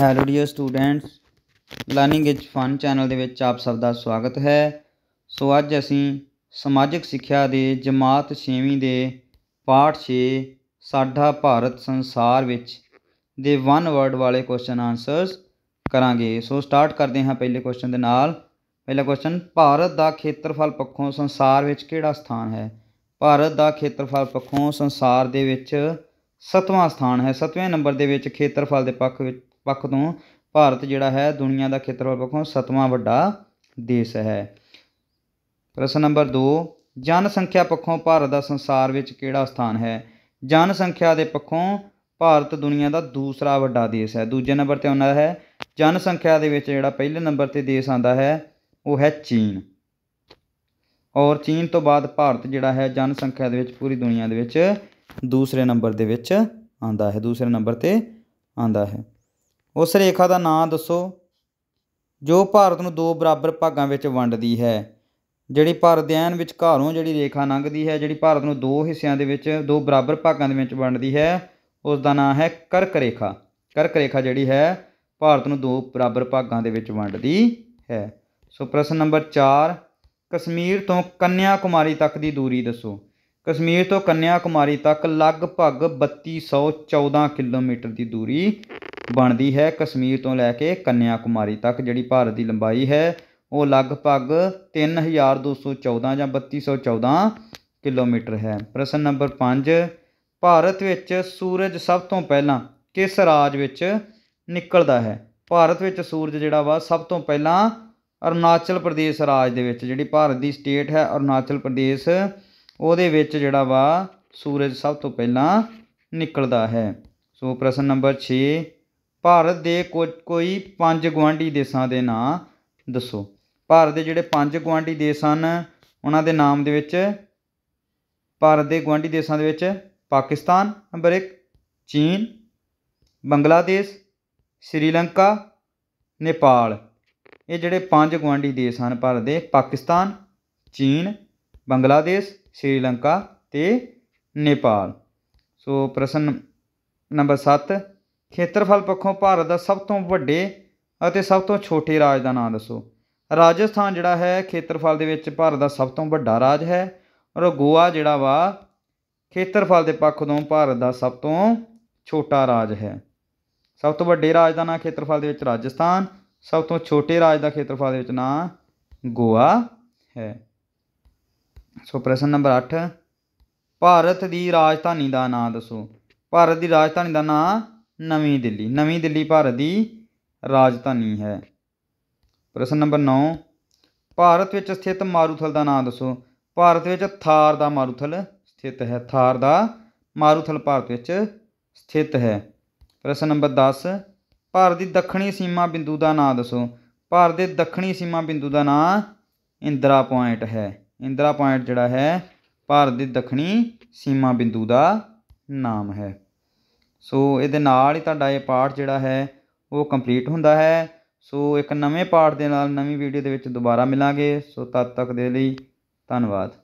hello dear students learning is fun channel ਦੇ ਵਿੱਚ ਆਪ ਸਭ ਦਾ ਸਵਾਗਤ ਹੈ ਸੋ ਅੱਜ ਅਸੀਂ ਸਮਾਜਿਕ ਸਿੱਖਿਆ ਦੇ ਜਮਾਤ 6ਵੀਂ ਦੇ ਪਾਠ 6 ਸਾਡਾ ਭਾਰਤ ਸੰਸਾਰ ਵਿੱਚ ਦੇ ਵਨ ਵਰਡ ਵਾਲੇ ਕੁਐਸਚਨ ਆਨਸਰਸ ਕਰਾਂਗੇ ਸੋ ਸਟਾਰਟ ਕਰਦੇ ਹਾਂ ਪਹਿਲੇ ਕੁਐਸਚਨ ਦੇ ਨਾਲ ਪਹਿਲਾ ਕੁਐਸਚਨ ਭਾਰਤ ਦਾ ਖੇਤਰਫਲ ਪੱਖੋਂ ਸੰਸਾਰ ਵਿੱਚ ਕਿਹੜਾ ਸਥਾਨ ਹੈ ਭਾਰਤ ਦਾ ਖੇਤਰਫਲ ਪੱਖੋਂ ਸੰਸਾਰ ਦੇ ਵਿੱਚ 7ਵਾਂ ਸਥਾਨ ਹੈ 7ਵੇਂ ਨੰਬਰ ਦੇ ਵਿੱਚ ਖੇਤਰਫਲ ਦੇ ਪੱਖ ਵਿੱਚ ਪੱਖ ਤੋਂ ਭਾਰਤ ਜਿਹੜਾ ਹੈ ਦੁਨੀਆ ਦਾ ਖੇਤਰਫਲ ਪੱਖੋਂ ਸਤਵਾਂ ਵੱਡਾ ਦੇਸ਼ ਹੈ ਪ੍ਰਸ਼ਨ ਨੰਬਰ 2 ਜਨਸੰਖਿਆ ਪੱਖੋਂ ਭਾਰਤ ਦਾ ਸੰਸਾਰ ਵਿੱਚ ਕਿਹੜਾ ਸਥਾਨ ਹੈ ਜਨਸੰਖਿਆ ਦੇ ਪੱਖੋਂ ਭਾਰਤ ਦੁਨੀਆ ਦਾ ਦੂਸਰਾ ਵੱਡਾ ਦੇਸ਼ ਹੈ ਦੂਜੇ ਨੰਬਰ ਤੇ ਆਉਂਦਾ ਹੈ ਜਨਸੰਖਿਆ ਦੇ ਵਿੱਚ ਜਿਹੜਾ ਪਹਿਲੇ ਨੰਬਰ ਤੇ ਦੇਸ਼ ਆਉਂਦਾ ਹੈ ਉਹ ਹੈ ਚੀਨ ਔਰ ਚੀਨ ਤੋਂ ਬਾਅਦ ਭਾਰਤ ਜਿਹੜਾ ਹੈ ਜਨਸੰਖਿਆ ਦੇ ਵਿੱਚ ਪੂਰੀ ਦੁਨੀਆ ਦੇ ਵਿੱਚ ਦੂਸਰੇ ਨੰਬਰ ਦੇ ਵਿੱਚ ਆਉਂਦਾ ਹੈ ਦੂਸਰੇ ਨੰਬਰ ਤੇ ਆਉਂਦਾ ਹੈ ਉਸ ਰੇਖਾ ਦਾ ਨਾਂ ਦੱਸੋ ਜੋ ਭਾਰਤ ਨੂੰ ਦੋ ਬਰਾਬਰ ਭਾਗਾਂ ਵਿੱਚ ਵੰਡਦੀ ਹੈ ਜਿਹੜੀ ਭਾਰਤ ਦੇ ਐਨ ਵਿਚਕਾਰੋਂ ਜਿਹੜੀ ਰੇਖਾ ਲੰਘਦੀ ਹੈ ਜਿਹੜੀ ਭਾਰਤ ਨੂੰ ਦੋ ਹਿੱਸਿਆਂ ਦੇ ਵਿੱਚ ਦੋ ਬਰਾਬਰ ਭਾਗਾਂ ਦੇ ਵਿੱਚ ਵੰਡਦੀ ਹੈ ਉਸ ਦਾ ਨਾਂ ਹੈ ਕਰਕ ਰੇਖਾ ਕਰਕ ਰੇਖਾ ਜਿਹੜੀ ਹੈ ਭਾਰਤ ਨੂੰ ਦੋ ਬਰਾਬਰ ਭਾਗਾਂ ਦੇ ਵਿੱਚ ਵੰਡਦੀ ਹੈ ਸੋ ਪ੍ਰਸ਼ਨ ਨੰਬਰ 4 ਕਸ਼ਮੀਰ ਤੋਂ ਕੰਨਿਆ ਕੁਮਾਰੀ ਤੱਕ ਦੀ ਦੂਰੀ ਦੱਸੋ ਕਸ਼ਮੀਰ ਤੋਂ ਕੰਨਿਆ ਕੁਮਾਰੀ ਤੱਕ ਲਗਭਗ 3214 ਕਿਲੋਮੀਟਰ ਦੀ ਦੂਰੀ ਬਣਦੀ ਹੈ ਕਸ਼ਮੀਰ ਤੋਂ ਲੈ ਕੇ ਕੰਨਿਆ ਕੁਮਾਰੀ ਤੱਕ ਜਿਹੜੀ ਭਾਰਤ ਦੀ ਲੰਬਾਈ ਹੈ ਉਹ ਲਗਭਗ 3214 ਜਾਂ 3214 ਕਿਲੋਮੀਟਰ ਹੈ ਪ੍ਰਸ਼ਨ ਨੰਬਰ 5 ਭਾਰਤ ਵਿੱਚ ਸੂਰਜ ਸਭ ਤੋਂ ਪਹਿਲਾਂ ਕਿਸ ਰਾਜ ਵਿੱਚ ਨਿਕਲਦਾ ਹੈ ਭਾਰਤ ਵਿੱਚ ਸੂਰਜ ਜਿਹੜਾ ਵਾ ਸਭ ਤੋਂ ਪਹਿਲਾਂ ਅਰੁਣਾਚਲ ਪ੍ਰਦੇਸ਼ ਰਾਜ ਦੇ ਵਿੱਚ ਜਿਹੜੀ ਭਾਰਤ ਦੀ ਸਟੇਟ ਹੈ ਅਰੁਣਾਚਲ ਪ੍ਰਦੇਸ਼ ਉਹਦੇ ਵਿੱਚ ਜਿਹੜਾ ਵਾ ਸੂਰਜ ਸਭ ਤੋਂ ਪਹਿਲਾਂ ਨਿਕਲਦਾ ਹੈ ਸੋ ਪ੍ਰਸ਼ਨ ਨੰਬਰ 6 ਭਾਰਤ ਦੇ ਕੋਈ ਪੰਜ ਗੁਆਂਢੀ ਦੇਸ਼ਾਂ ਦੇ ਨਾਂ ਦੱਸੋ ਭਾਰਤ ਦੇ ਜਿਹੜੇ ਪੰਜ ਗੁਆਂਢੀ ਦੇਸ਼ ਹਨ ਉਹਨਾਂ ਦੇ ਨਾਮ ਦੇ ਵਿੱਚ ਭਾਰਤ ਦੇ ਗੁਆਂਢੀ ਦੇਸ਼ਾਂ ਦੇ ਵਿੱਚ ਪਾਕਿਸਤਾਨ ਨੰਬਰ 1 ਚੀਨ ਬੰਗਲਾਦੇਸ਼ ਸ਼੍ਰੀਲੰਕਾ ਨੇਪਾਲ ਇਹ ਜਿਹੜੇ ਪੰਜ ਗੁਆਂਢੀ ਦੇਸ਼ ਹਨ ਭਾਰਤ ਦੇ ਪਾਕਿਸਤਾਨ ਚੀਨ ਬੰਗਲਾਦੇਸ਼ ਸ਼੍ਰੀਲੰਕਾ ਤੇ ਨੇਪਾਲ ਸੋ ਪ੍ਰਸ਼ਨ ਨੰਬਰ 7 ਖੇਤਰਫਲ ਪੱਖੋਂ ਭਾਰਤ ਦਾ ਸਭ ਤੋਂ ਵੱਡੇ ਅਤੇ ਸਭ ਤੋਂ ਛੋਟੇ ਰਾਜ ਦਾ ਨਾਮ ਦੱਸੋ ਰਾਜਸਥਾਨ ਜਿਹੜਾ ਹੈ ਖੇਤਰਫਲ ਦੇ ਵਿੱਚ ਭਾਰਤ ਦਾ ਸਭ ਤੋਂ ਵੱਡਾ ਰਾਜ ਹੈ ਔਰ ਗੋਆ ਜਿਹੜਾ ਵਾ ਖੇਤਰਫਲ ਦੇ ਪੱਖ ਤੋਂ ਭਾਰਤ ਦਾ ਸਭ ਤੋਂ ਛੋਟਾ ਰਾਜ ਹੈ ਸਭ ਤੋਂ ਵੱਡੇ ਰਾਜ ਦਾ ਨਾਮ ਖੇਤਰਫਲ ਦੇ ਵਿੱਚ ਰਾਜਸਥਾਨ ਸਭ ਤੋਂ ਛੋਟੇ ਰਾਜ ਦਾ ਖੇਤਰਫਲ ਦੇ ਵਿੱਚ ਨਾਮ ਗੋਆ ਹੈ ਸੋ ਪ੍ਰਸ਼ਨ ਨੰਬਰ 8 ਭਾਰਤ ਦੀ ਰਾਜਧਾਨੀ ਦਾ ਨਾਮ ਦੱਸੋ ਭਾਰਤ ਦੀ ਰਾਜਧਾਨੀ ਦਾ ਨਾਮ ਨਵੀਂ ਦਿੱਲੀ ਨਵੀਂ ਦਿੱਲੀ ਭਾਰਤ ਦੀ ਰਾਜਧਾਨੀ ਹੈ ਪ੍ਰਸ਼ਨ ਨੰਬਰ 9 ਭਾਰਤ ਵਿੱਚ ਸਥਿਤ ਮਾਰੂਥਲ ਦਾ ਨਾਮ ਦੱਸੋ ਭਾਰਤ ਵਿੱਚ ਥਾਰ ਦਾ ਮਾਰੂਥਲ ਸਥਿਤ ਹੈ ਥਾਰ ਦਾ ਮਾਰੂਥਲ ਭਾਰਤ ਵਿੱਚ ਸਥਿਤ ਹੈ ਪ੍ਰਸ਼ਨ ਨੰਬਰ 10 ਭਾਰਤ ਦੀ ਦੱਖਣੀ ਸੀਮਾ ਬਿੰਦੂ ਦਾ ਨਾਮ ਦੱਸੋ ਭਾਰਤ ਦੇ ਦੱਖਣੀ ਸੀਮਾ ਬਿੰਦੂ ਦਾ ਨਾਮ ਇੰਦਰਾ ਪੁਆਇੰਟ ਹੈ ਇੰਦਰਾ ਪੁਆਇੰਟ ਜਿਹੜਾ ਹੈ ਭਾਰਤ ਦੇ ਦੱਖਣੀ ਸੀਮਾ ਬਿੰਦੂ ਦਾ ਨਾਮ ਹੈ ਸੋ ਇਹਦੇ ਨਾਲ ਹੀ ਤੁਹਾਡਾ ਇਹ ਪਾਠ ਜਿਹੜਾ ਹੈ ਉਹ ਕੰਪਲੀਟ ਹੁੰਦਾ ਹੈ ਸੋ ਇੱਕ ਨਵੇਂ ਪਾਠ ਦੇ ਨਾਲ ਨਵੀਂ ਵੀਡੀਓ ਦੇ ਵਿੱਚ ਦੁਬਾਰਾ ਮਿਲਾਂਗੇ ਸੋ ਤਦ ਤੱਕ ਦੇ ਲਈ ਧੰਨਵਾਦ